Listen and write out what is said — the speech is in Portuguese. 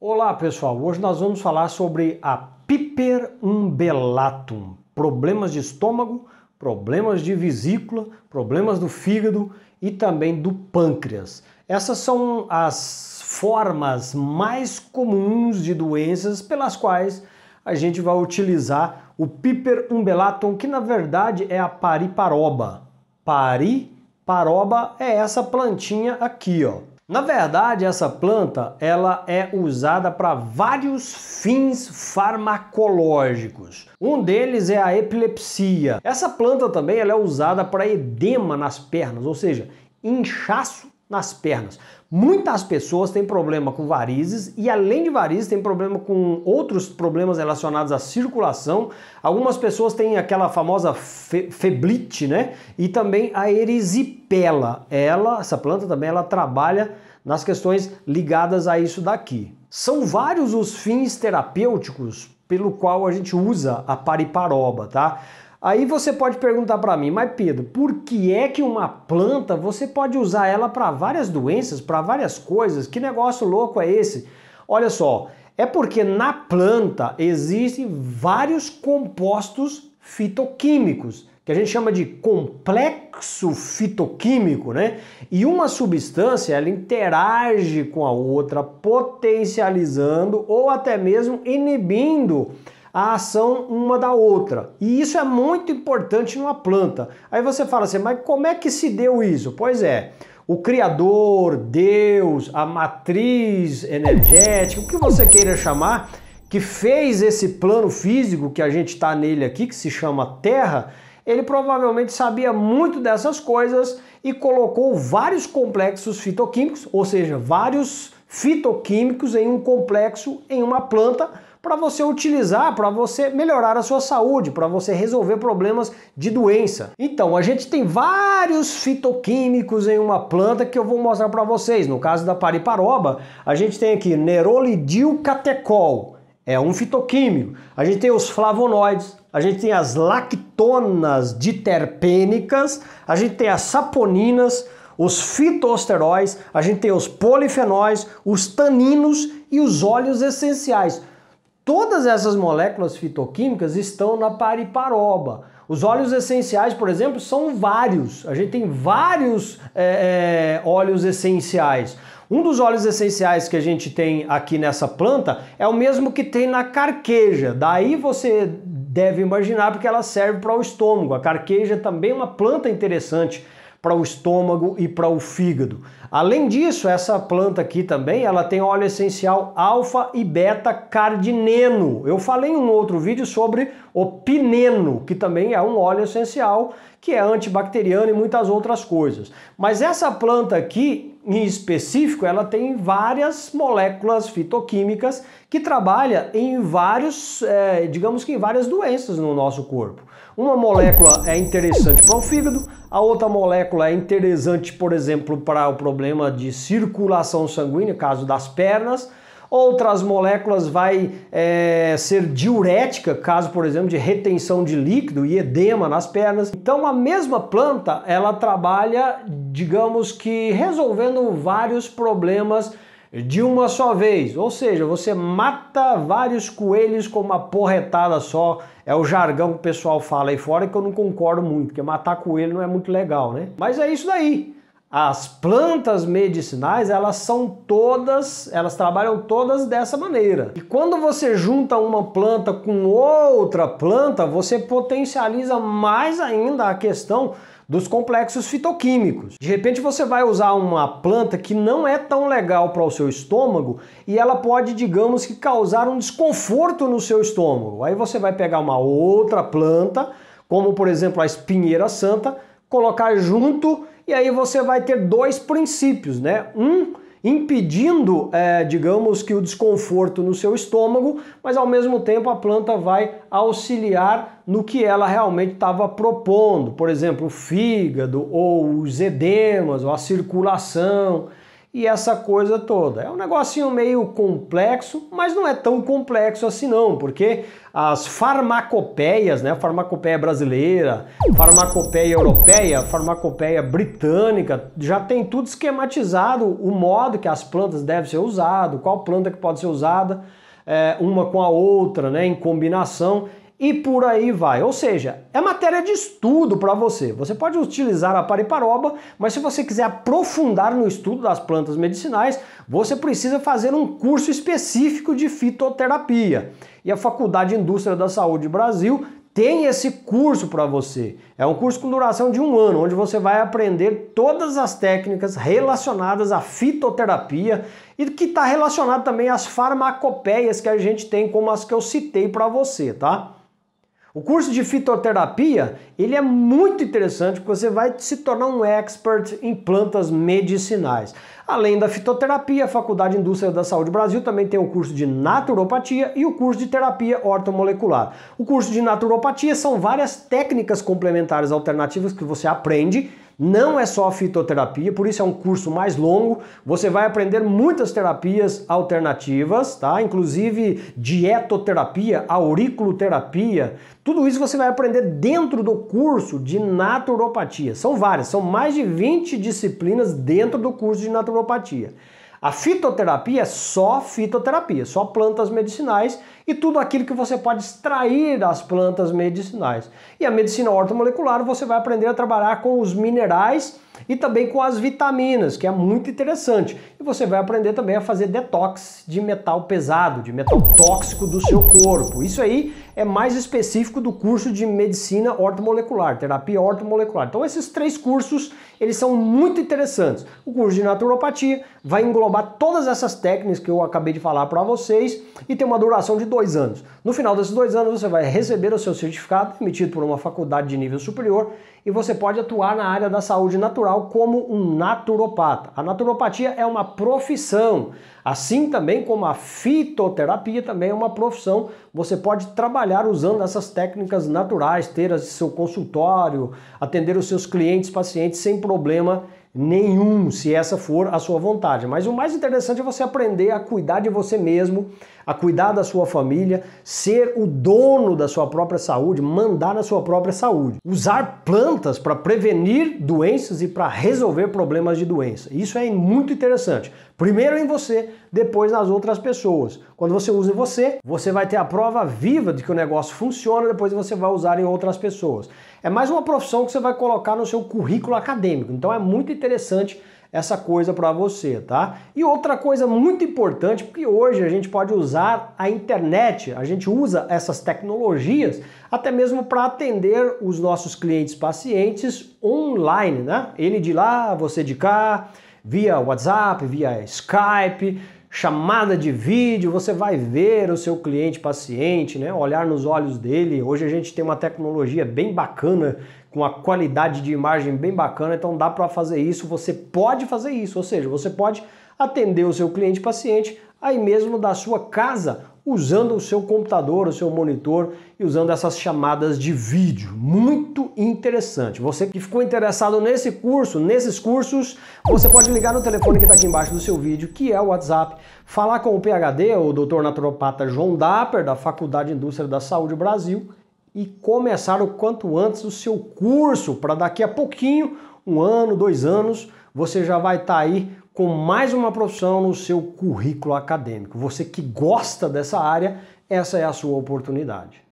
Olá pessoal, hoje nós vamos falar sobre a Piper umbellatum. problemas de estômago, problemas de vesícula, problemas do fígado e também do pâncreas. Essas são as formas mais comuns de doenças pelas quais a gente vai utilizar o Piper umbellatum, que na verdade é a pariparoba. Pariparoba é essa plantinha aqui, ó. Na verdade, essa planta ela é usada para vários fins farmacológicos. Um deles é a epilepsia. Essa planta também ela é usada para edema nas pernas, ou seja, inchaço nas pernas. Muitas pessoas têm problema com varizes e além de varizes têm problema com outros problemas relacionados à circulação. Algumas pessoas têm aquela famosa fe feblite, né? E também a erisipela. Ela, essa planta também ela trabalha nas questões ligadas a isso daqui. São vários os fins terapêuticos pelo qual a gente usa a pariparoba, tá? Aí você pode perguntar para mim, mas Pedro, por que é que uma planta você pode usar ela para várias doenças, para várias coisas? Que negócio louco é esse? Olha só, é porque na planta existem vários compostos fitoquímicos, que a gente chama de complexo fitoquímico, né? E uma substância ela interage com a outra, potencializando ou até mesmo inibindo a ação uma da outra. E isso é muito importante numa planta. Aí você fala assim, mas como é que se deu isso? Pois é, o Criador, Deus, a matriz energética, o que você queira chamar, que fez esse plano físico que a gente está nele aqui, que se chama Terra, ele provavelmente sabia muito dessas coisas e colocou vários complexos fitoquímicos, ou seja, vários fitoquímicos em um complexo, em uma planta, para você utilizar, para você melhorar a sua saúde, para você resolver problemas de doença. Então, a gente tem vários fitoquímicos em uma planta que eu vou mostrar para vocês. No caso da pariparoba, a gente tem aqui nerolidilcatecol, é um fitoquímico. A gente tem os flavonoides, a gente tem as lactonas diterpênicas, a gente tem as saponinas, os fitosteróis, a gente tem os polifenóis, os taninos e os óleos essenciais. Todas essas moléculas fitoquímicas estão na pariparoba. Os óleos essenciais, por exemplo, são vários. A gente tem vários é, é, óleos essenciais. Um dos óleos essenciais que a gente tem aqui nessa planta é o mesmo que tem na carqueja. Daí você deve imaginar porque ela serve para o estômago. A carqueja é também é uma planta interessante para o estômago e para o fígado. Além disso, essa planta aqui também, ela tem óleo essencial alfa e beta cardineno. Eu falei em um outro vídeo sobre o pineno, que também é um óleo essencial que é antibacteriano e muitas outras coisas. Mas essa planta aqui, em específico, ela tem várias moléculas fitoquímicas que trabalha em vários, é, digamos que em várias doenças no nosso corpo. Uma molécula é interessante para o fígado, a outra molécula é interessante, por exemplo, para o problema de circulação sanguínea, caso das pernas. Outras moléculas vai é, ser diurética, caso, por exemplo, de retenção de líquido e edema nas pernas. Então, a mesma planta, ela trabalha, digamos que, resolvendo vários problemas de uma só vez, ou seja, você mata vários coelhos com uma porretada só. É o jargão que o pessoal fala aí fora que eu não concordo muito, porque matar coelho não é muito legal, né? Mas é isso daí. As plantas medicinais, elas são todas, elas trabalham todas dessa maneira. E quando você junta uma planta com outra planta, você potencializa mais ainda a questão dos complexos fitoquímicos. De repente você vai usar uma planta que não é tão legal para o seu estômago e ela pode, digamos que, causar um desconforto no seu estômago. Aí você vai pegar uma outra planta, como por exemplo a espinheira santa, colocar junto e aí você vai ter dois princípios, né? Um impedindo, é, digamos que o desconforto no seu estômago, mas ao mesmo tempo a planta vai auxiliar no que ela realmente estava propondo, por exemplo, o fígado ou os edemas ou a circulação e essa coisa toda. É um negocinho meio complexo, mas não é tão complexo assim não, porque as farmacopeias, né, farmacopeia brasileira, farmacopeia europeia, farmacopeia britânica, já tem tudo esquematizado o modo que as plantas devem ser usadas, qual planta que pode ser usada, é, uma com a outra, né, em combinação e por aí vai. Ou seja, é matéria de estudo para você. Você pode utilizar a pariparoba, mas se você quiser aprofundar no estudo das plantas medicinais, você precisa fazer um curso específico de fitoterapia. E a Faculdade de Indústria da Saúde Brasil tem esse curso para você. É um curso com duração de um ano, onde você vai aprender todas as técnicas relacionadas à fitoterapia e que está relacionado também às farmacopeias que a gente tem, como as que eu citei para você, tá? O curso de fitoterapia, ele é muito interessante porque você vai se tornar um expert em plantas medicinais. Além da fitoterapia, a Faculdade de Indústria da Saúde Brasil também tem o curso de naturopatia e o curso de terapia ortomolecular. O curso de naturopatia são várias técnicas complementares alternativas que você aprende não é só fitoterapia, por isso é um curso mais longo. Você vai aprender muitas terapias alternativas, tá? Inclusive dietoterapia, auriculoterapia. Tudo isso você vai aprender dentro do curso de naturopatia. São várias, são mais de 20 disciplinas dentro do curso de naturopatia a fitoterapia é só fitoterapia, só plantas medicinais e tudo aquilo que você pode extrair das plantas medicinais. E a medicina ortomolecular você vai aprender a trabalhar com os minerais e também com as vitaminas, que é muito interessante. E você vai aprender também a fazer detox de metal pesado, de metal tóxico do seu corpo. Isso aí é mais específico do curso de medicina ortomolecular, terapia ortomolecular. Então esses três cursos, eles são muito interessantes. O curso de naturopatia vai englobar todas essas técnicas que eu acabei de falar para vocês e tem uma duração de dois anos. No final desses dois anos, você vai receber o seu certificado emitido por uma faculdade de nível superior e você pode atuar na área da saúde natural como um naturopata. A naturopatia é uma profissão, assim também como a fitoterapia também é uma profissão. Você pode trabalhar usando essas técnicas naturais, ter seu consultório, atender os seus clientes, pacientes sem problema nenhum, se essa for a sua vontade. Mas o mais interessante é você aprender a cuidar de você mesmo, a cuidar da sua família, ser o dono da sua própria saúde, mandar na sua própria saúde. Usar plantas para prevenir doenças e para resolver problemas de doença. Isso é muito interessante. Primeiro em você, depois nas outras pessoas. Quando você usa em você, você vai ter a prova viva de que o negócio funciona, depois você vai usar em outras pessoas. É mais uma profissão que você vai colocar no seu currículo acadêmico. Então é muito interessante essa coisa para você, tá? E outra coisa muito importante, porque hoje a gente pode usar a internet, a gente usa essas tecnologias até mesmo para atender os nossos clientes pacientes online, né? Ele de lá, você de cá, via WhatsApp, via Skype chamada de vídeo, você vai ver o seu cliente paciente, né? olhar nos olhos dele. Hoje a gente tem uma tecnologia bem bacana, com a qualidade de imagem bem bacana, então dá para fazer isso. Você pode fazer isso, ou seja, você pode atender o seu cliente paciente aí mesmo da sua casa, usando o seu computador, o seu monitor e usando essas chamadas de vídeo. Muito interessante. Você que ficou interessado nesse curso, nesses cursos, você pode ligar no telefone que está aqui embaixo do seu vídeo, que é o WhatsApp, falar com o PhD, o Dr. Naturopata João Dapper, da Faculdade de Indústria da Saúde Brasil, e começar o quanto antes o seu curso, para daqui a pouquinho, um ano, dois anos, você já vai estar tá aí com mais uma profissão no seu currículo acadêmico. Você que gosta dessa área, essa é a sua oportunidade.